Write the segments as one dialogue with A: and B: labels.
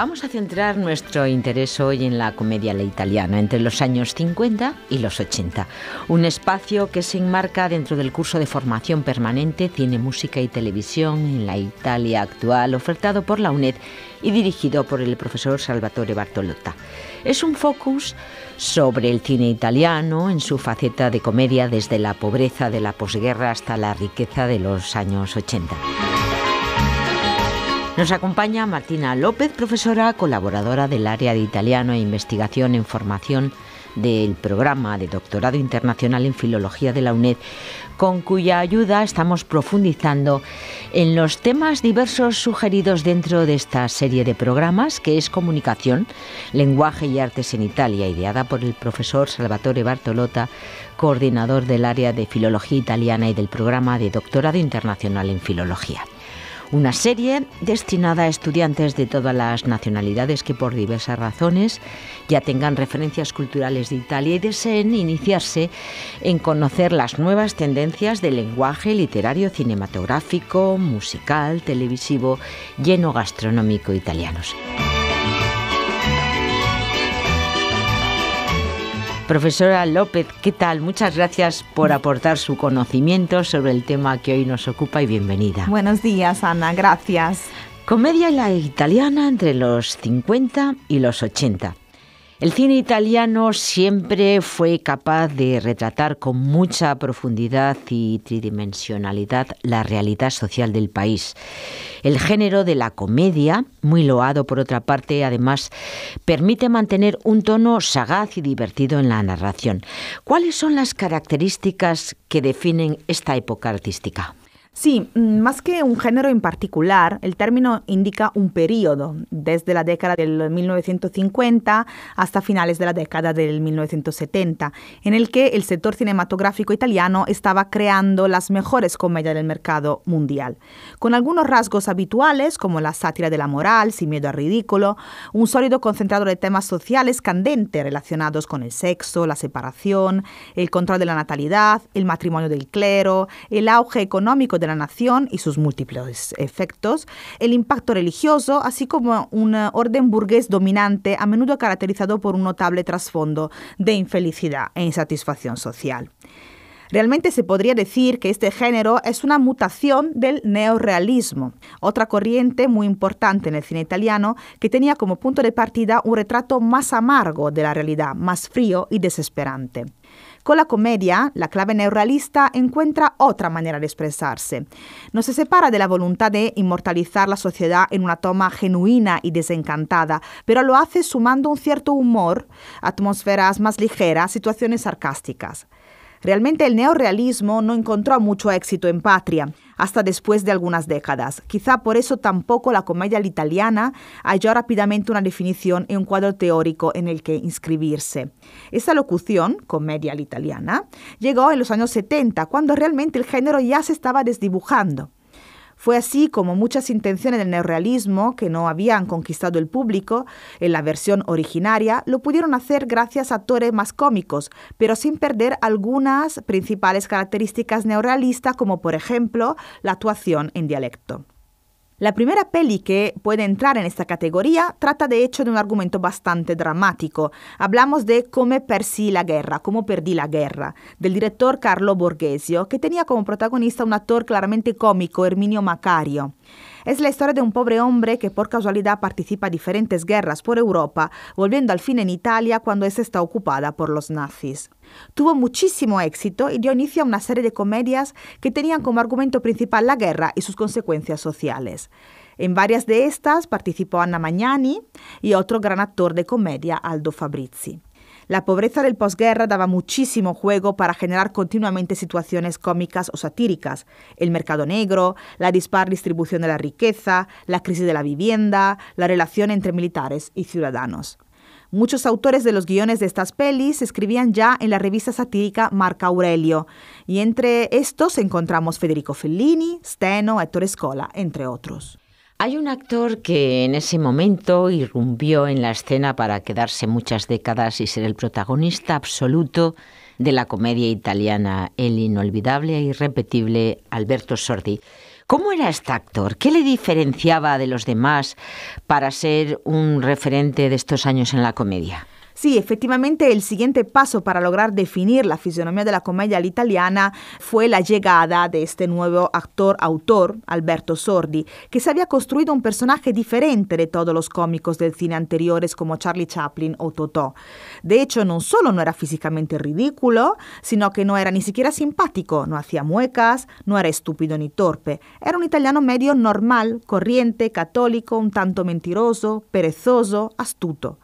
A: Vamos a centrar nuestro interés hoy en la comedia la italiana entre los años 50 y los 80. Un espacio que se enmarca dentro del curso de formación permanente Cine, Música y Televisión en la Italia actual, ofertado por la UNED y dirigido por el profesor Salvatore Bartolotta. Es un focus sobre el cine italiano en su faceta de comedia desde la pobreza de la posguerra hasta la riqueza de los años 80. Nos acompaña Martina López, profesora colaboradora del área de italiano e investigación en formación del programa de doctorado internacional en filología de la UNED, con cuya ayuda estamos profundizando en los temas diversos sugeridos dentro de esta serie de programas que es Comunicación, Lenguaje y Artes en Italia, ideada por el profesor Salvatore Bartolota, coordinador del área de filología italiana y del programa de doctorado internacional en filología una serie destinada a estudiantes de todas las nacionalidades que por diversas razones ya tengan referencias culturales de Italia y deseen iniciarse en conocer las nuevas tendencias del lenguaje literario, cinematográfico, musical, televisivo lleno gastronómico italianos. Profesora López, ¿qué tal? Muchas gracias por aportar su conocimiento sobre el tema que hoy nos ocupa y bienvenida.
B: Buenos días, Ana, gracias. Comedia la italiana
A: entre los 50 y los 80. El cine italiano siempre fue capaz de retratar con mucha profundidad y tridimensionalidad la realidad social del país. El género de la comedia, muy loado por otra parte, además permite mantener un tono sagaz y divertido en la narración. ¿Cuáles son las características que definen esta época artística?
B: Sí, mm, más que un género en particular, el término indica un periodo, desde la década del 1950 hasta finales de la década del 1970, en el que el sector cinematográfico italiano estaba creando las mejores comedias del mercado mundial, con algunos rasgos habituales como la sátira de la moral, sin miedo al ridículo, un sólido concentrado de temas sociales candentes relacionados con el sexo, la separación, el control de la natalidad, el matrimonio del clero, el auge económico de la nación y sus múltiples efectos, el impacto religioso, así como un orden burgués dominante, a menudo caracterizado por un notable trasfondo de infelicidad e insatisfacción social. Realmente se podría decir que este género es una mutación del neorealismo, otra corriente muy importante en el cine italiano que tenía como punto de partida un retrato más amargo de la realidad, más frío y desesperante. Con la comedia, la clave neorrealista encuentra otra manera de expresarse. No se separa de la voluntad de inmortalizar la sociedad en una toma genuina y desencantada, pero lo hace sumando un cierto humor, atmósferas más ligeras, situaciones sarcásticas. Realmente el neorrealismo no encontró mucho éxito en patria hasta después de algunas décadas. Quizá por eso tampoco la comedia italiana halló rápidamente una definición y un cuadro teórico en el que inscribirse. Esta locución, comedia italiana, llegó en los años 70, cuando realmente el género ya se estaba desdibujando. Fue así como muchas intenciones del neorrealismo que no habían conquistado el público en la versión originaria lo pudieron hacer gracias a actores más cómicos, pero sin perder algunas principales características neorrealistas como por ejemplo la actuación en dialecto. La primera peli que puede entrar en esta categoría trata de hecho de un argumento bastante dramático. Hablamos de Come persi la guerra, Cómo perdí la guerra, del director Carlo Borghesio, que tenía como protagonista un actor claramente cómico, Herminio Macario. Es la historia de un pobre hombre que por casualidad participa en diferentes guerras por Europa, volviendo al fin en Italia cuando ésta está ocupada por los nazis. Tuvo muchísimo éxito y dio inicio a una serie de comedias que tenían como argumento principal la guerra y sus consecuencias sociales. En varias de estas participó Anna Magnani y otro gran actor de comedia, Aldo Fabrizi. La pobreza del posguerra daba muchísimo juego para generar continuamente situaciones cómicas o satíricas. El mercado negro, la dispar distribución de la riqueza, la crisis de la vivienda, la relación entre militares y ciudadanos. Muchos autores de los guiones de estas pelis escribían ya en la revista satírica marca Aurelio, y entre estos encontramos Federico Fellini, Steno, Héctor Escola, entre otros.
A: Hay un actor que en ese momento irrumpió en la escena para quedarse muchas décadas y ser el protagonista absoluto de la comedia italiana, el inolvidable e irrepetible Alberto Sordi. ¿Cómo era este actor? ¿Qué le diferenciaba de los demás para ser un referente de estos años en la comedia?
B: Sí, efectivamente, el siguiente paso para lograr definir la fisionomía de la comedia a la italiana fue la llegada de este nuevo actor-autor, Alberto Sordi, que se había construido un personaje diferente de todos los cómicos del cine anteriores como Charlie Chaplin o Totò. De hecho, no solo no era físicamente ridículo, sino que no era ni siquiera simpático, no hacía muecas, no era estúpido ni torpe. Era un italiano medio normal, corriente, católico, un tanto mentiroso, perezoso, astuto.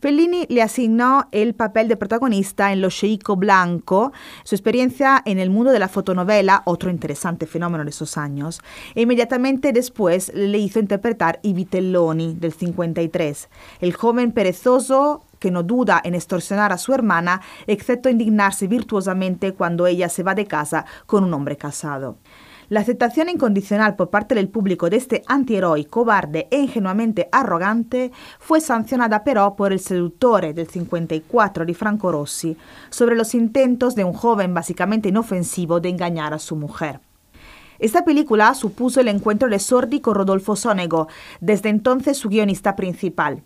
B: Fellini le asignó el papel de protagonista en Lo Sheiko Blanco, su experiencia en el mundo de la fotonovela, otro interesante fenómeno de esos años, e inmediatamente después le hizo interpretar Ivitelloni, del 53, el joven perezoso que no duda en extorsionar a su hermana, excepto indignarse virtuosamente cuando ella se va de casa con un hombre casado. La aceptación incondicional por parte del público de este antihéroe cobarde e ingenuamente arrogante fue sancionada, pero, por el seductor del 54 di Franco Rossi sobre los intentos de un joven básicamente inofensivo de engañar a su mujer. Esta película supuso el encuentro de Sordi con Rodolfo Sonego, desde entonces su guionista principal.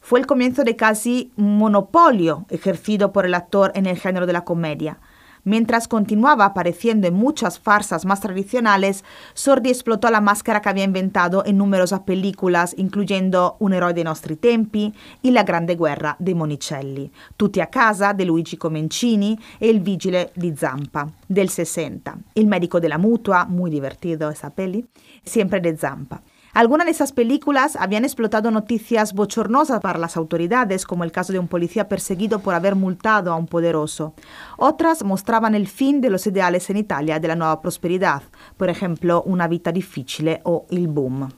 B: Fue el comienzo de casi un monopolio ejercido por el actor en el género de la comedia. Mientras continuaba apareciendo en muchas farsas más tradicionales, Sordi explotó la máscara que había inventado en numerosas películas, incluyendo Un eroe de nuestros tempi y La grande guerra de Monicelli, Tutti a casa de Luigi Comencini e El vigile di Zampa del 60, médico de la mutua, muy divertido esa peli, siempre de Zampa. Algunas de esas películas habían explotado noticias bochornosas para las autoridades, como el caso de un policía perseguido por haber multado a un poderoso. Otras mostraban el fin de los ideales en Italia de la nueva prosperidad, por ejemplo, una vita difficile o il boom.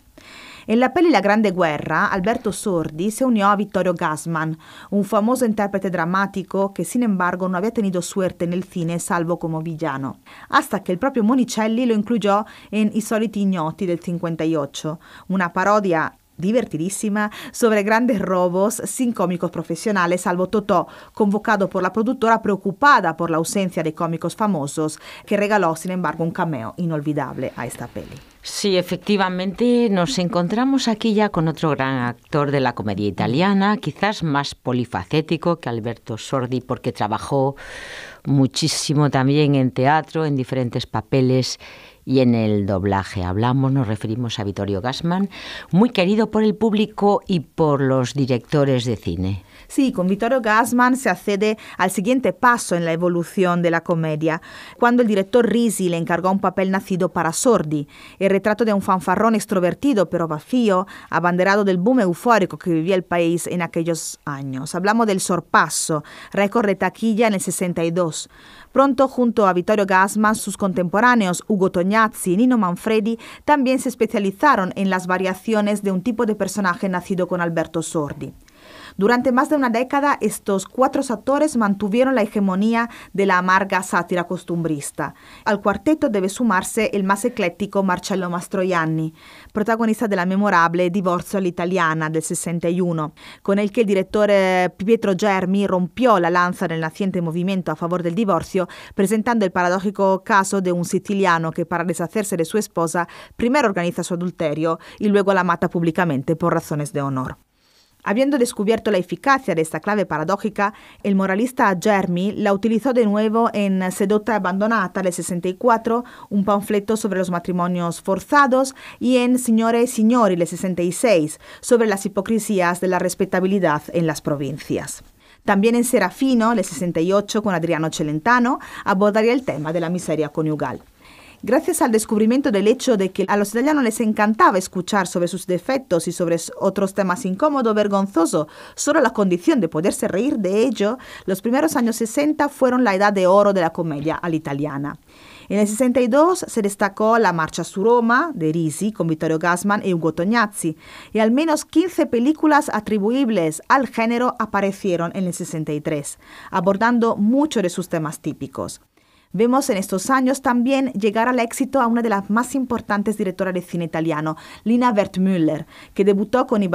B: E la pelle La Grande Guerra, Alberto Sordi si unì a Vittorio Gassman, un famoso interprete drammatico che, sin embargo non aveva tenuto suerte nel el cine salvo come villano, hasta che il proprio Monicelli lo incluyó in I soliti ignoti del 58, una parodia divertidissima sobre grandes robos sin cómicos profesionales, salvo Totò convocato por la productora preoccupata por l'ausenza ausencia de cómicos famosos, che regalò sin embargo un cameo inolvidabile a esta peli.
A: Sí, efectivamente, nos encontramos aquí ya con otro gran actor de la comedia italiana, quizás más polifacético que Alberto Sordi, porque trabajó muchísimo también en teatro, en diferentes papeles y en el doblaje. Hablamos, nos referimos a Vittorio Gassman, muy querido por el público y por los directores de cine.
B: Sí, con Vittorio Gassman se accede al siguiente paso en la evolución de la comedia, cuando el director Risi le encargó un papel nacido para sordi, el retrato de un fanfarrón extrovertido pero vacío, abanderado del boom eufórico que vivía el país en aquellos años. Hablamos del sorpaso, récord de taquilla en el 62. Pronto, junto a Vittorio Gassman, sus contemporáneos Hugo Toñazzi y Nino Manfredi también se especializaron en las variaciones de un tipo de personaje nacido con Alberto Sordi. Durante más de una década, estos cuatro actores mantuvieron la hegemonía de la amarga sátira costumbrista. Al cuarteto debe sumarse el más ecléctico Marcello Mastroianni, protagonista de la memorable Divorzio all'italiana del 61, con el que el director eh, Pietro Germi rompió la lanza del naciente movimiento a favor del divorcio, presentando el paradójico caso de un siciliano que para deshacerse de su esposa primero organiza su adulterio y luego la mata públicamente por razones de honor. Habiendo descubierto la eficacia de esta clave paradójica, el moralista Jeremy la utilizó de nuevo en Sedota Abandonata le 64, un panfleto sobre los matrimonios forzados, y en Signore e Signori le 66, sobre las hipocresías de la respetabilidad en las provincias. También en Serafino, le 68, con Adriano Celentano, abordaría el tema de la miseria conyugal gracias al descubrimiento del hecho de que a los italianos les encantaba escuchar sobre sus defectos y sobre otros temas incómodos, vergonzosos, solo la condición de poderse reír de ello, los primeros años 60 fueron la edad de oro de la comedia a italiana. En el 62 se destacó la Marcha su Roma de Risi con Vittorio Gassman y e Hugo Tognazzi, y al menos 15 películas atribuibles al género aparecieron en el 63, abordando muchos de sus temas típicos. Vemos en estos años también llegar al éxito a una de las más importantes directoras de cine italiano, Lina Wertmüller, que debutó con I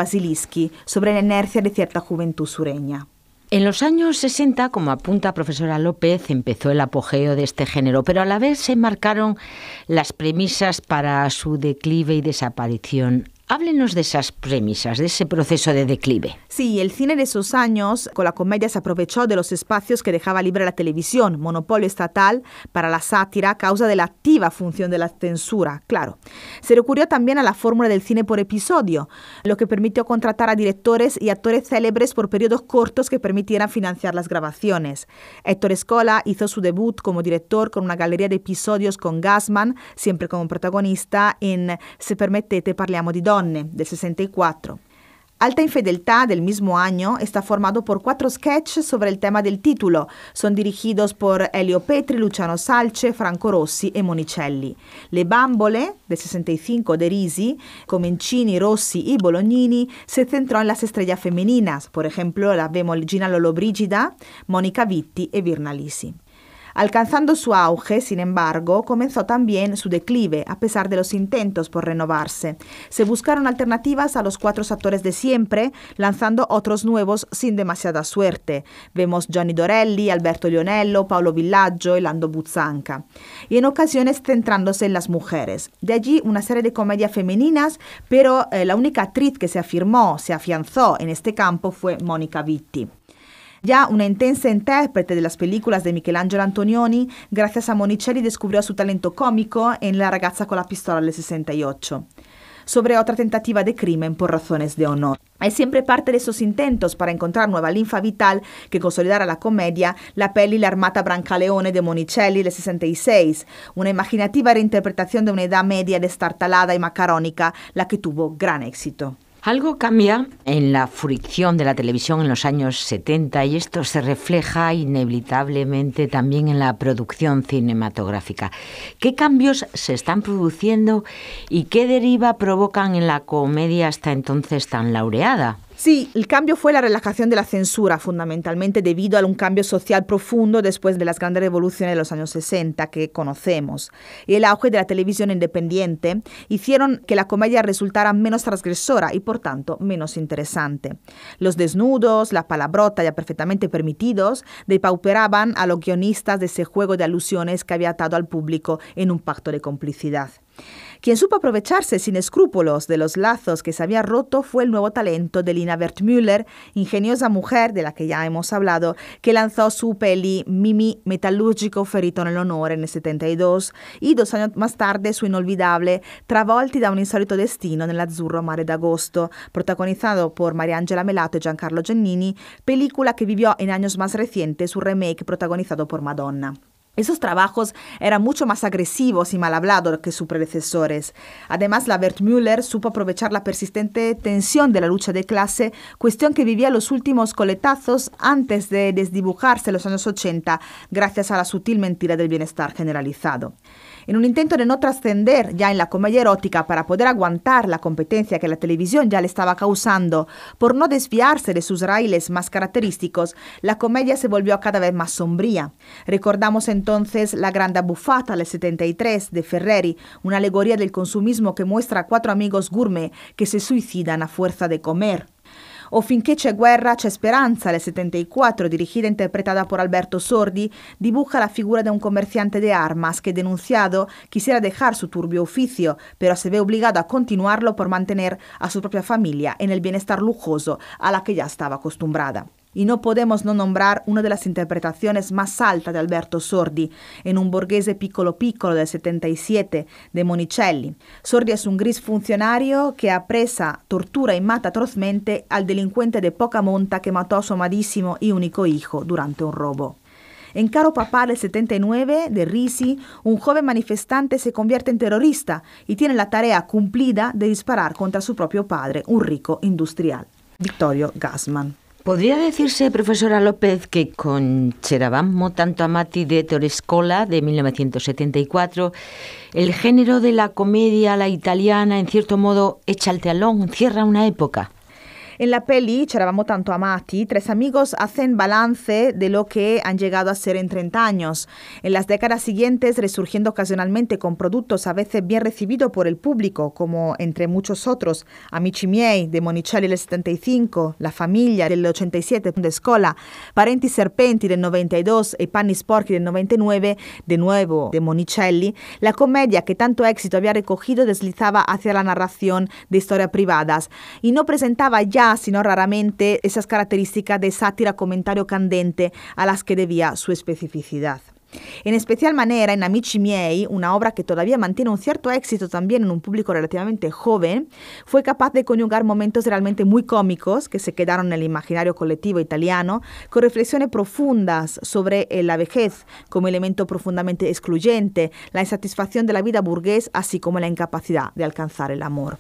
B: sobre la inercia de cierta juventud sureña.
A: En los años 60, como apunta profesora López, empezó el apogeo de este género, pero a la vez se marcaron las premisas para su declive y desaparición Háblenos de esas premisas, de ese proceso de declive.
B: Sí, el cine de esos años con la comedia se aprovechó de los espacios que dejaba libre la televisión, monopolio estatal para la sátira a causa de la activa función de la censura, claro. Se recurrió también a la fórmula del cine por episodio, lo que permitió contratar a directores y actores célebres por periodos cortos que permitieran financiar las grabaciones. Héctor Escola hizo su debut como director con una galería de episodios con Gassman, siempre como protagonista, en Se permettete, parliamo de donna Donne del 64. Alta Infedeltà del mismo año está formado por cuatro sketches sobre el tema del título. Son dirigidos por Elio Petri, Luciano Salce, Franco Rossi e Monicelli. Le bambole del 65 de Risi, Comencini, Rossi y Bolognini se centró en las estrellas femeninas. Por ejemplo, la vemos Gina Lollobrigida, Monica Vitti e Virna Lisi. Alcanzando su auge, sin embargo, comenzó también su declive, a pesar de los intentos por renovarse. Se buscaron alternativas a los cuatro actores de siempre, lanzando otros nuevos sin demasiada suerte. Vemos Johnny Dorelli, Alberto Lionello, Paolo Villaggio y Lando Buzzanca. Y en ocasiones centrándose en las mujeres. De allí una serie de comedias femeninas, pero eh, la única actriz que se afirmó, se afianzó en este campo fue Mónica Vitti. Ya una intensa intérprete de las películas de Michelangelo Antonioni, gracias a Monicelli descubrió su talento cómico en La ragazza con la pistola del 68 sobre otra tentativa de crimen por razones de honor. Hay siempre parte de esos intentos para encontrar nueva linfa vital que consolidara la comedia la peli La Armata Brancaleone de Monicelli del 66, una imaginativa reinterpretación de una edad media destartalada y macarónica, la que tuvo gran éxito.
A: Algo cambia en la fricción de la televisión en los años 70 y esto se refleja inevitablemente también en la producción cinematográfica. ¿Qué cambios se están produciendo y qué deriva provocan en la comedia hasta entonces tan laureada?
B: Sí, el cambio fue la relajación de la censura, fundamentalmente debido a un cambio social profundo después de las grandes revoluciones de los años 60 que conocemos. Y el auge de la televisión independiente hicieron que la comedia resultara menos transgresora y por tanto menos interesante. Los desnudos, la palabrota ya perfectamente permitidos, depauperaban a los guionistas de ese juego de alusiones que había atado al público en un pacto de complicidad. Quien supo aprovecharse sin escrúpulos de los lazos que se había roto fue el nuevo talento de Lina Wertmüller, ingeniosa mujer de la que ya hemos hablado, que lanzó su peli Mimi Metallurgico Ferito en el Honor en el 72 y dos años más tarde su inolvidable Travolti da un insólito destino nell'azzurro mare d'agosto, protagonizado por Mariangela Melato y Giancarlo Giannini, película que vivió en años más recientes su remake protagonizado por Madonna. Esos trabajos eran mucho más agresivos y mal hablados que sus predecesores. Además, la Müller supo aprovechar la persistente tensión de la lucha de clase, cuestión que vivía los últimos coletazos antes de desdibujarse en los años 80, gracias a la sutil mentira del bienestar generalizado en un intento de no trascender ya en la comedia erótica para poder aguantar la competencia que la televisión ya le estaba causando. Por no desviarse de sus raíles más característicos, la comedia se volvió cada vez más sombría. Recordamos entonces La Grande Bufata del 73 de Ferreri, una alegoría del consumismo que muestra a cuatro amigos gourmet que se suicidan a fuerza de comer. O finché c'è guerra c'è speranza, le 74, dirigida e interpretata por Alberto Sordi, dibuja la figura de un comerciante de armas che, denunciado quisiera dejar su turbio oficio, pero se ve obligado a continuarlo por mantener a su propia familia en el bienestar lujoso a la que ya estaba acostumbrada. y no podemos no nombrar una de las interpretaciones más altas de Alberto Sordi en un borghese piccolo piccolo del 77 de Monicelli. Sordi es un gris funcionario que apresa, tortura y mata atrozmente al delincuente de poca monta que mató a su amadísimo y único hijo durante un robo. En Caro Papá del 79 de Risi, un joven manifestante se convierte en terrorista y tiene la tarea cumplida de disparar contra su propio padre, un rico industrial. Victorio Gassman.
A: ¿Podría decirse, profesora López, que con Cheravamo tanto amati de Torescola de 1974, el género de la comedia la italiana, en cierto modo, echa el telón, cierra una época?
B: En la peli C'eravamo tanto amati, tres amigos hacen balance de lo que han llegado a ser en 30 años. En las décadas siguientes, resurgiendo ocasionalmente con productos a veces bien recibidos por el público, como entre muchos otros Amici miei de Monicelli del 75, La familia, del 87 de Scola, Parenti serpenti del 92 y e Panni sporchi del 99, de nuevo de Monicelli, la comedia que tanto éxito había recogido deslizaba hacia la narración de historias privadas y no presentaba ya sino raramente, esas características de sátira, comentario candente a las que debía su especificidad. En especial manera en Amici miei, una obra que todavía mantiene un cierto éxito también en un público relativamente joven, fue capaz de conyugar momentos realmente muy cómicos que se quedaron en el imaginario colectivo italiano, con reflexiones profundas sobre eh, la vejez como elemento profundamente excluyente, la insatisfacción de la vida burgués, así como la incapacidad de alcanzar el amor.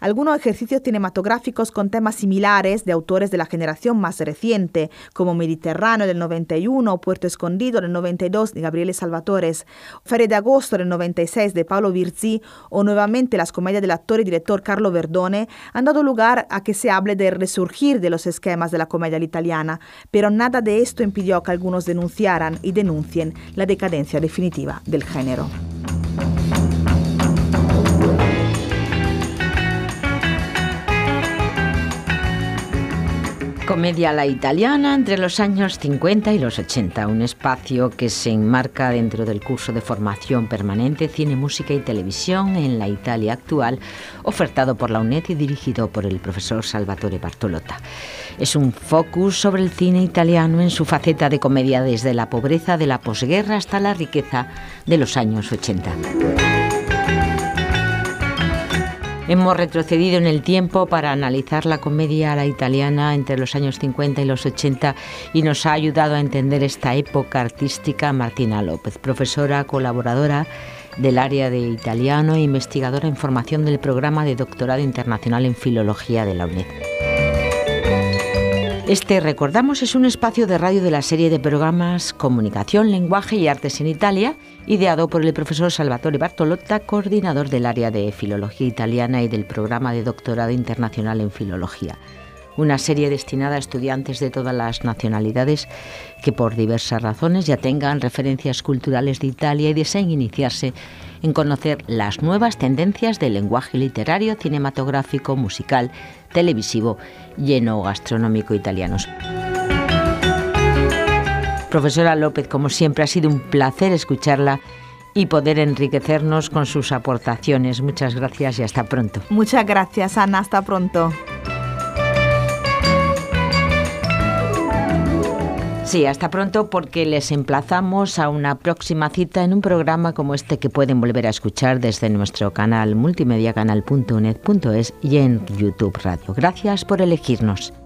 B: Algunos ejercicios cinematográficos con temas similares de autores de la generación más reciente, como Mediterráneo del 91, Puerto Escondido del 92 de Gabriele Salvatores, Feria de Agosto del 96 de Paolo Virzi o nuevamente las comedias del actor y director Carlo Verdone, han dado lugar a que se hable del resurgir de los esquemas de la comedia italiana, pero nada de esto impidió que algunos denunciaran y denuncien la decadencia definitiva del género.
A: Comedia la italiana entre los años 50 y los 80, un espacio que se enmarca dentro del curso de formación permanente Cine, Música y Televisión en la Italia actual, ofertado por la UNED y dirigido por el profesor Salvatore Bartolotta. Es un focus sobre el cine italiano en su faceta de comedia desde la pobreza de la posguerra hasta la riqueza de los años 80. Hemos retrocedido en el tiempo para analizar la comedia a la italiana entre los años 50 y los 80 y nos ha ayudado a entender esta época artística Martina López, profesora colaboradora del área de italiano e investigadora en formación del programa de doctorado internacional en filología de la UNED. Este, recordamos, es un espacio de radio de la serie de programas Comunicación, Lenguaje y Artes en Italia, ideado por el profesor Salvatore Bartolotta, coordinador del área de Filología Italiana y del programa de Doctorado Internacional en Filología una serie destinada a estudiantes de todas las nacionalidades que por diversas razones ya tengan referencias culturales de Italia y deseen iniciarse en conocer las nuevas tendencias del lenguaje literario, cinematográfico, musical, televisivo y gastronómico italianos. Profesora López, como siempre, ha sido un placer escucharla y poder enriquecernos con sus aportaciones. Muchas gracias y hasta pronto.
B: Muchas gracias, Ana. Hasta pronto.
A: Sí, hasta pronto porque les emplazamos a una próxima cita en un programa como este que pueden volver a escuchar desde nuestro canal multimediacanal.net.es y en YouTube Radio. Gracias por elegirnos.